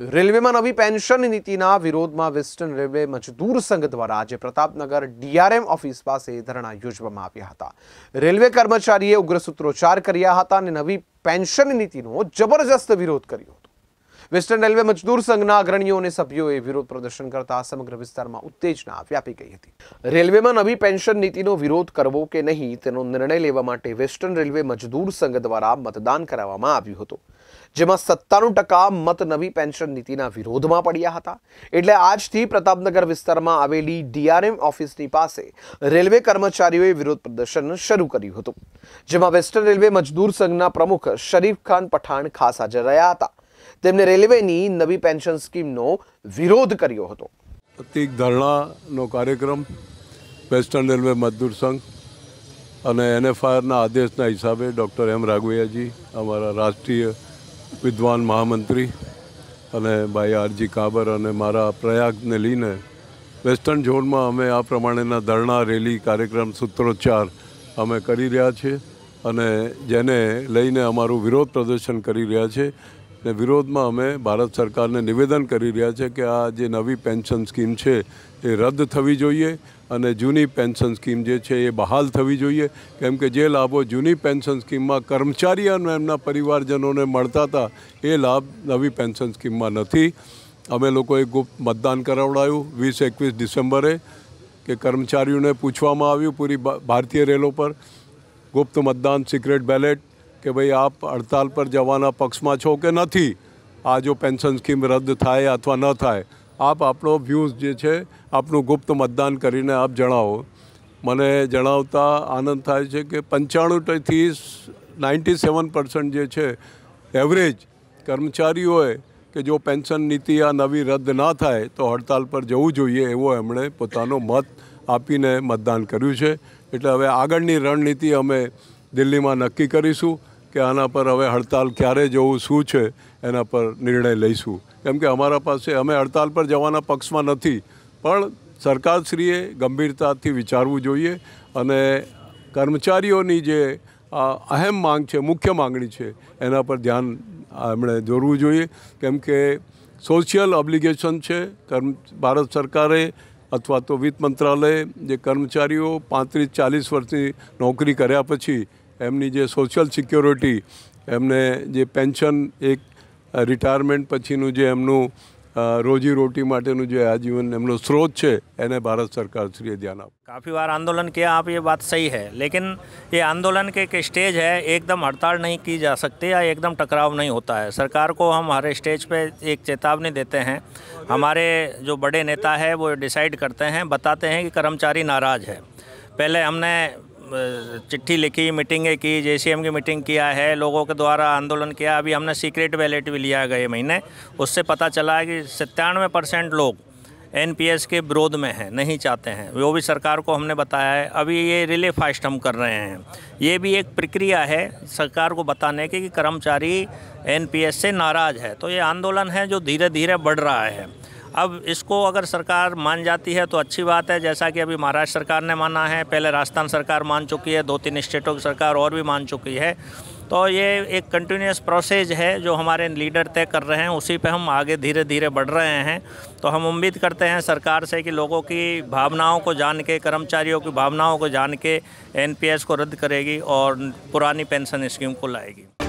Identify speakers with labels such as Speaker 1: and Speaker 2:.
Speaker 1: રેલવેમાં નવી પેન્શન નીતિના વિરોધમાં વેસ્ટર્ન રેલવે મજદૂર સંઘ દ્વારા આજે પ્રતાપનગર ડીઆરએમ ઓફિસ પાસે ધરણા યોજવામાં આવ્યા હતા રેલવે કર્મચારીએ ઉગ્ર સૂત્રોચ્ચાર કર્યા હતા અને નવી પેન્શન નીતિનો જબરજસ્ત વિરોધ કર્યો વેસ્ટર્ન રેલવે મજદૂર સંઘના અગ્રણીઓ અને સભ્યોએ વિરોધ પ્રદર્શન કરતા સમગ્ર વિસ્તારમાં ઉત્તેજના વ્યાપી ગઈ હતી રેલવેમાં નવી પેન્શન નીતિનો વિરોધ કરવો કે નહીં તેનો નિર્ણય લેવા માટે વેસ્ટર્ન રેલવે મજદૂર સંઘ દ્વારા મતદાન કરાવવામાં આવ્યું હતું જેમાં સત્તાણું ટકા મત નવી પેન્શન નીતિના વિરોધમાં પડ્યા હતા એટલે આજથી પ્રતાપનગર વિસ્તારમાં આવેલી ડીઆરએમ ઓફિસની પાસે રેલવે કર્મચારીઓએ વિરોધ પ્રદર્શન શરૂ કર્યું હતું જેમાં વેસ્ટર્ન રેલવે મજદૂર સંઘના પ્રમુખ શરીફ ખાન પઠાણ ખાસ હાજર રહ્યા હતા તેમણે રેલવેની નવી પેન્શન સ્કીમનો વિરોધ કર્યો હતો
Speaker 2: પ્રતિક ધરણાનો કાર્યક્રમ વેસ્ટર્ન રેલવે મજદૂર સંઘ અને એનએફઆઈઆરના આદેશના હિસાબે ડૉક્ટર એમ રાઘવૈયાજી અમારા રાષ્ટ્રીય વિદ્વાન મહામંત્રી અને ભાઈ આરજી કાબર અને મારા પ્રયાગને લઈને વેસ્ટર્ન ઝોનમાં અમે આ પ્રમાણેના ધરણા રેલી કાર્યક્રમ સૂત્રોચ્ચાર અમે કરી રહ્યા છીએ અને જેને લઈને અમારું વિરોધ પ્રદર્શન કરી રહ્યા છે વિરોધમાં અમે ભારત સરકારને નિવેદન કરી રહ્યા છે કે આ જે નવી પેન્શન સ્કીમ છે એ રદ થવી જોઈએ અને જૂની પેન્શન સ્કીમ જે છે એ બહાલ થવી જોઈએ કેમ કે જે લાભો જૂની પેન્શન સ્કીમમાં કર્મચારી અને તેમના પરિવારજનોને મળતા હતા એ લાભ નવી પેન્શન સ્કીમમાં નથી અમે લોકો એક ગુપ્ત મતદાન કરાવડાવ્યું 20 21 ડિસેમ્બર એ કે કર્મચારીઓને પૂછવામાં આવ્યું પૂરી ભારતીય રેલઓ પર ગુપ્ત મતદાન સીક્રેટ બેલેટ કે ભાઈ આપ હડતાલ પર જવાના પક્ષમાં છો કે નથી આ જો પેન્શન સ્કીમ રદ થાય અથવા ન થાય આપ આપણો વ્યૂઝ જે છે આપનું ગુપ્ત મતદાન કરીને આપ જણાવો મને જણાવતા આનંદ થાય છે કે પંચાણુંથી નાઇન્ટી સેવન પર્સન્ટ જે છે એવરેજ કર્મચારીઓએ કે જો પેન્શન નીતિ આ નવી રદ ના થાય તો હડતાલ પર જવું જોઈએ એવો એમણે પોતાનો મત આપીને મતદાન કર્યું છે એટલે હવે આગળની રણનીતિ અમે દિલ્હીમાં નક્કી કરીશું કે આના પર હવે હડતાલ ક્યારે જવું શું છે એના પર નિર્ણય લઈશું કેમ કે અમારા પાસે અમે હડતાલ પર જવાના પક્ષમાં નથી પણ સરકારશ્રીએ ગંભીરતાથી વિચારવું જોઈએ અને કર્મચારીઓની જે અહેમ માંગ છે મુખ્ય માંગણી છે એના પર ધ્યાન એમણે દોરવું જોઈએ કેમ કે સોશિયલ ઓબ્લિગેશન છે કર્મ ભારત સરકારે અથવા તો વિત્ત મંત્રાલયે જે કર્મચારીઓ પાંત્રીસ ચાલીસ વર્ષની નોકરી કર્યા પછી एमनी जे सोशल सिक्योरिटी एमने जे पेंशन एक रिटायरमेंट પછી નું જે એમનું રોજી રોટી માટે નું જે આજીવન એમનો સ્ત્રોત છે એને ભારત સરકાર શ્રીએ ધ્યાન આપા
Speaker 3: કાફી વાર આંદોલન કે આપ એ વાત સાચી હે લેકિન એ આંદોલન કે કઈ સ્ટેજ હે એકદમ હડતાલ નહીં કી જા સકતે આ એકદમ ટકરાવ નહીં હોતા હે સરકાર કો હમ હરે સ્ટેજ પે એક ચેતવણી dete હે હમારે જો બડે નેતા હે વો ડિસાઈડ કરતે હે બતાતે હે કે કર્મચારી નારાજ હે પહેલે હમણે चिट्ठी लिखी मीटिंगें की जे की मीटिंग किया है लोगों के द्वारा आंदोलन किया अभी हमने सीक्रेट बैलेट भी लिया गए महीने उससे पता चला है कि सत्तानवे परसेंट लोग एनपीएस के विरोध में हैं नहीं चाहते हैं वो भी सरकार को हमने बताया है अभी ये रिले फास्ट हम कर रहे हैं ये भी एक प्रक्रिया है सरकार को बताने की कि कर्मचारी एनपीएस से नाराज़ है तो ये आंदोलन है जो धीरे धीरे बढ़ रहा है अब इसको अगर सरकार मान जाती है तो अच्छी बात है जैसा कि अभी महाराष्ट्र सरकार ने माना है पहले राजस्थान सरकार मान चुकी है दो तीन स्टेटों की सरकार और भी मान चुकी है तो ये एक कंटिन्यूस प्रोसेस है जो हमारे लीडर तय कर रहे हैं उसी पे हम आगे धीरे धीरे बढ़ रहे हैं तो हम उम्मीद करते हैं सरकार से कि लोगों की भावनाओं को जान के कर्मचारियों की भावनाओं को जान के एन को रद्द करेगी और पुरानी पेंशन स्कीम को लाएगी